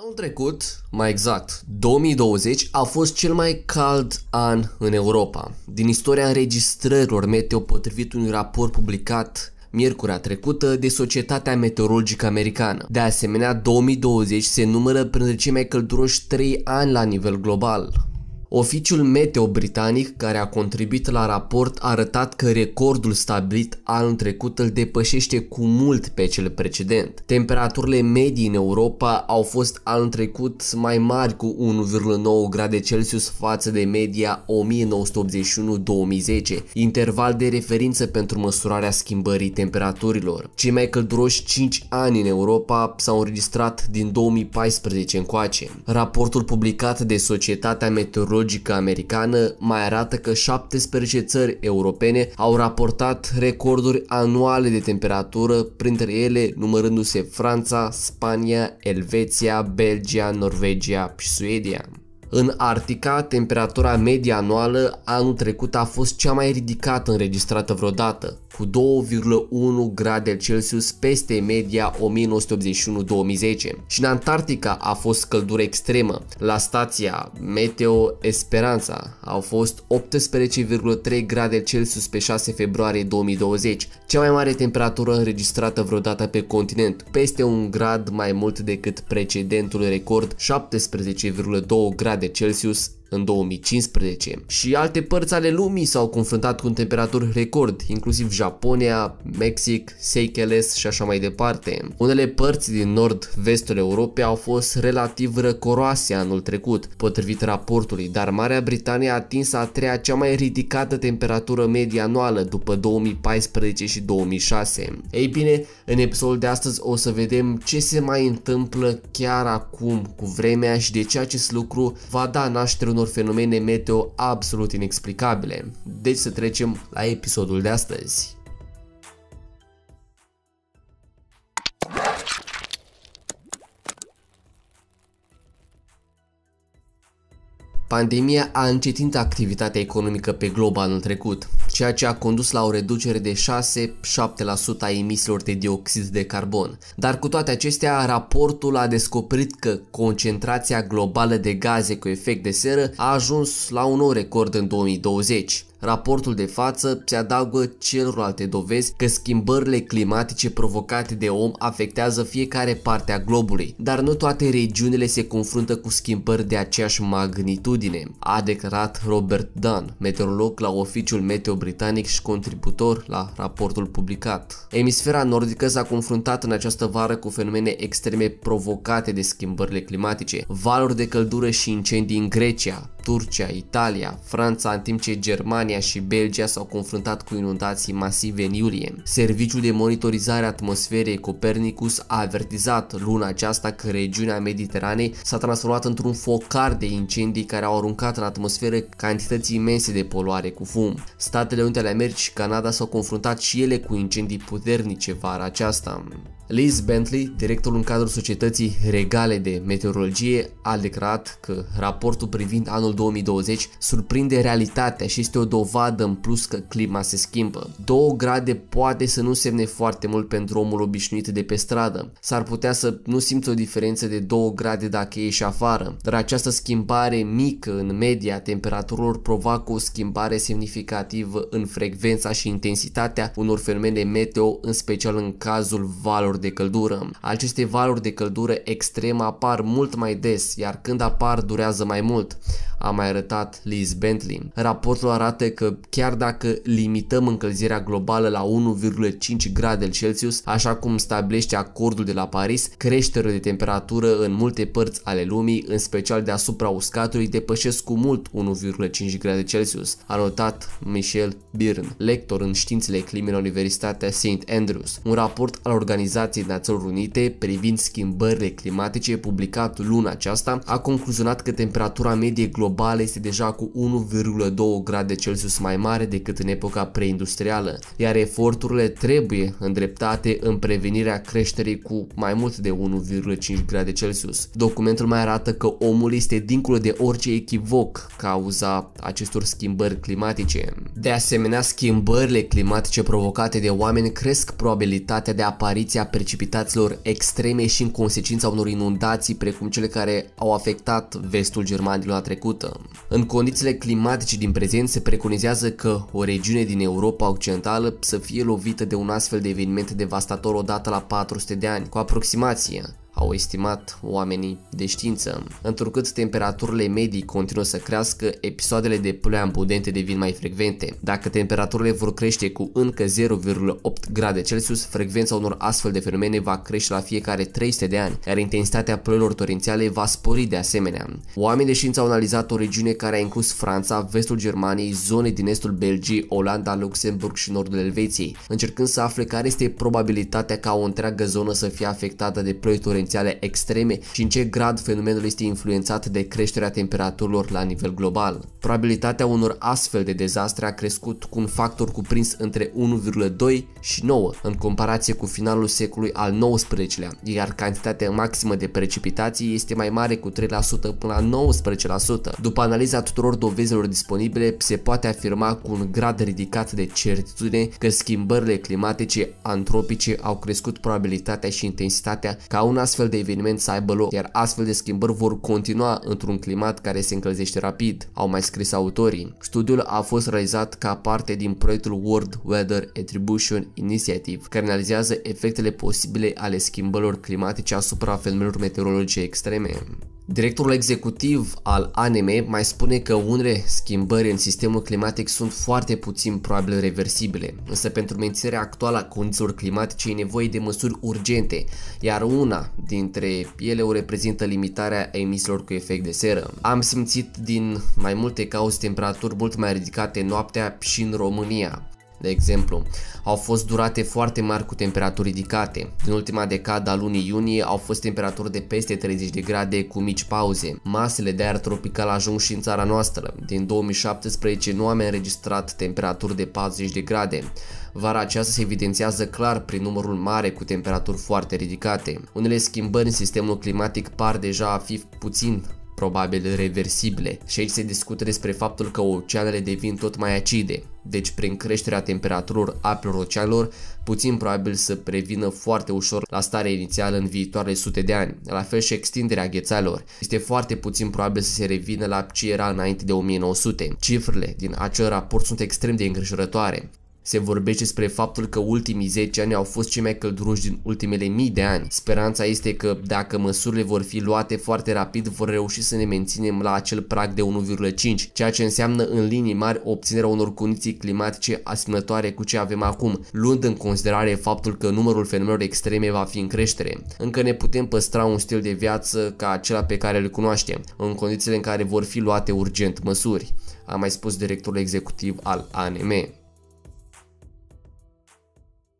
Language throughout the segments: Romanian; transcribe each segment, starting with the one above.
Anul trecut, mai exact, 2020, a fost cel mai cald an în Europa. Din istoria înregistrărilor meteo potrivit unui raport publicat miercurea trecută de Societatea Meteorologică Americană. De asemenea, 2020 se numără printre cei mai călduroși 3 ani la nivel global. Oficiul meteo britanic care a contribuit la raport a arătat că recordul stabilit anul trecut îl depășește cu mult pe cel precedent. Temperaturile medii în Europa au fost anul trecut mai mari cu 1,9 grade Celsius față de media 1981-2010, interval de referință pentru măsurarea schimbării temperaturilor. Cei mai călduroși 5 ani în Europa s-au înregistrat din 2014 încoace. Raportul publicat de Societatea Meteorologică meteorologică americană mai arată că 17 țări europene au raportat recorduri anuale de temperatură, printre ele numărându-se Franța, Spania, Elveția, Belgia, Norvegia și Suedia. În Arctica, temperatura medie anuală anul trecut a fost cea mai ridicată înregistrată vreodată, cu 2,1 grade Celsius peste media 1981-2010 și în Antarctica a fost căldură extremă. La stația Meteo Esperanța au fost 18,3 grade Celsius pe 6 februarie 2020, cea mai mare temperatură înregistrată vreodată pe continent, peste un grad mai mult decât precedentul record 17,2 grade Celsius în 2015 și alte părți ale lumii s-au confruntat cu temperaturi record, inclusiv Japonia, Mexic, Seychelles și așa mai departe. Unele părți din nord-vestul Europei au fost relativ răcoroase anul trecut, potrivit raportului, dar Marea Britanie a atins a treia cea mai ridicată temperatură medie anuală după 2014 și 2006. Ei bine, în episodul de astăzi o să vedem ce se mai întâmplă chiar acum cu vremea și de ce acest lucru va da naștere unor unor fenomene meteo absolut inexplicabile. Deci să trecem la episodul de astăzi. Pandemia a încetinit activitatea economică pe glob anul trecut, ceea ce a condus la o reducere de 6-7% a emisiilor de dioxid de carbon. Dar cu toate acestea, raportul a descoperit că concentrația globală de gaze cu efect de seră a ajuns la un nou record în 2020 raportul de față se adaugă celorlalte dovezi că schimbările climatice provocate de om afectează fiecare parte a globului, dar nu toate regiunile se confruntă cu schimbări de aceeași magnitudine, a declarat Robert Dunn, meteorolog la oficiul meteo britanic și contributor la raportul publicat. Emisfera nordică s-a confruntat în această vară cu fenomene extreme provocate de schimbările climatice, valuri de căldură și incendii în Grecia, Turcia, Italia, Franța, în timp ce Germania Germania și Belgia s-au confruntat cu inundații masive în iulie. Serviciul de monitorizare atmosferei Copernicus a avertizat luna aceasta că regiunea Mediteranei s-a transformat într-un focar de incendii care au aruncat în atmosferă cantități imense de poluare cu fum. Statele Unite ale Americii și Canada s-au confruntat și ele cu incendii puternice vara aceasta. Liz Bentley, directorul în cadrul Societății Regale de Meteorologie, a declarat că raportul privind anul 2020 surprinde realitatea și este o dovadă în plus că clima se schimbă. 2 grade poate să nu semne foarte mult pentru omul obișnuit de pe stradă. S-ar putea să nu simți o diferență de 2 grade dacă ieși afară, dar această schimbare mică în media temperaturilor provoacă o schimbare semnificativă în frecvența și intensitatea unor fenomene meteo, în special în cazul valor valuri de căldură. Aceste valuri de căldură extremă apar mult mai des, iar când apar durează mai mult, a mai arătat Liz Bentley. Raportul arată că chiar dacă limităm încălzirea globală la 1,5 grade Celsius, așa cum stabilește acordul de la Paris, creșterea de temperatură în multe părți ale lumii, în special deasupra uscatului, depășesc cu mult 1,5 grade Celsius, a notat Michel Birn, lector în științele climei la Universitatea St. Andrews. Un raport al organizației Organizației Națiunilor Unite privind schimbările climatice publicat luna aceasta a concluzionat că temperatura medie globală este deja cu 1,2 grade Celsius mai mare decât în epoca preindustrială, iar eforturile trebuie îndreptate în prevenirea creșterii cu mai mult de 1,5 grade Celsius. Documentul mai arată că omul este dincolo de orice echivoc cauza acestor schimbări climatice. De asemenea, schimbările climatice provocate de oameni cresc probabilitatea de apariția precipitațiilor extreme și în consecința unor inundații precum cele care au afectat vestul Germaniei luna trecută. În condițiile climatice din prezent se preconizează că o regiune din Europa Occidentală să fie lovită de un astfel de eveniment devastator odată la 400 de ani, cu aproximație au estimat oamenii de știință. Întrucât temperaturile medii continuă să crească, episoadele de ploi abundente devin mai frecvente. Dacă temperaturile vor crește cu încă 0,8 grade Celsius, frecvența unor astfel de fenomene va crește la fiecare 300 de ani, iar intensitatea ploilor torențiale va spori de asemenea. Oamenii de știință au analizat o regiune care a inclus Franța, vestul Germaniei, zone din estul Belgiei, Olanda, Luxemburg și nordul Elveției, încercând să afle care este probabilitatea ca o întreagă zonă să fie afectată de ploi torențiale potențiale extreme și în ce grad fenomenul este influențat de creșterea temperaturilor la nivel global. Probabilitatea unor astfel de dezastre a crescut cu un factor cuprins între 1,2 și 9 în comparație cu finalul secolului al XIX-lea, iar cantitatea maximă de precipitații este mai mare cu 3% până la 19%. După analiza tuturor dovezilor disponibile, se poate afirma cu un grad ridicat de certitudine că schimbările climatice antropice au crescut probabilitatea și intensitatea ca un astfel de eveniment să aibă loc, iar astfel de schimbări vor continua într-un climat care se încălzește rapid. Au mai scris autorii. Studiul a fost realizat ca parte din proiectul World Weather Attribution Initiative, care analizează efectele posibile ale schimbărilor climatice asupra fenomenelor meteorologice extreme. Directorul executiv al ANME mai spune că unele schimbări în sistemul climatic sunt foarte puțin probabil reversibile, însă pentru menținerea actuală a condițiilor climatice e nevoie de măsuri urgente, iar una dintre ele o reprezintă limitarea emisiilor cu efect de seră. Am simțit din mai multe cauze temperaturi mult mai ridicate noaptea și în România, de exemplu, au fost durate foarte mari cu temperaturi ridicate. În ultima decadă a lunii iunie au fost temperaturi de peste 30 de grade cu mici pauze. Masele de aer tropical ajung și în țara noastră. Din 2017 nu am înregistrat temperaturi de 40 de grade. Vara aceasta se evidențiază clar prin numărul mare cu temperaturi foarte ridicate. Unele schimbări în sistemul climatic par deja a fi puțin probabil reversibile și aici se discută despre faptul că oceanele devin tot mai acide, deci prin creșterea temperaturilor apelor oceanelor, puțin probabil să prevină foarte ușor la starea inițială în viitoarele sute de ani, la fel și extinderea ghețalor. Este foarte puțin probabil să se revină la ce era înainte de 1900. Cifrele din acel raport sunt extrem de îngrijorătoare. Se vorbește despre faptul că ultimii 10 ani au fost cei mai călduroși din ultimele mii de ani. Speranța este că dacă măsurile vor fi luate foarte rapid, vor reuși să ne menținem la acel prag de 1,5, ceea ce înseamnă în linii mari obținerea unor condiții climatice asemănătoare cu ce avem acum, luând în considerare faptul că numărul fenomenelor extreme va fi în creștere. Încă ne putem păstra un stil de viață ca acela pe care îl cunoaștem, în condițiile în care vor fi luate urgent măsuri, a mai spus directorul executiv al ANM.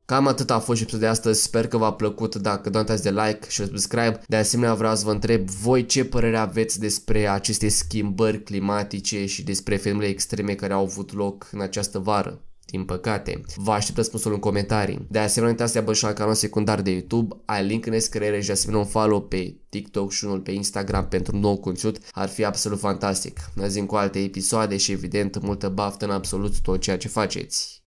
Cam atât a fost episodul de astăzi, sper că v-a plăcut, dacă nu uitați de like și subscribe. De asemenea vreau să vă întreb voi ce părere aveți despre aceste schimbări climatice și despre fenomenele extreme care au avut loc în această vară. Din păcate, vă aștept răspunsul în comentarii. De asemenea, uitați să la canalul secundar de YouTube, ai link în descriere și de asemenea un follow pe TikTok și unul pe Instagram pentru nou conținut, ar fi absolut fantastic. Ne zic cu alte episoade și evident multă baftă în absolut tot ceea ce faceți.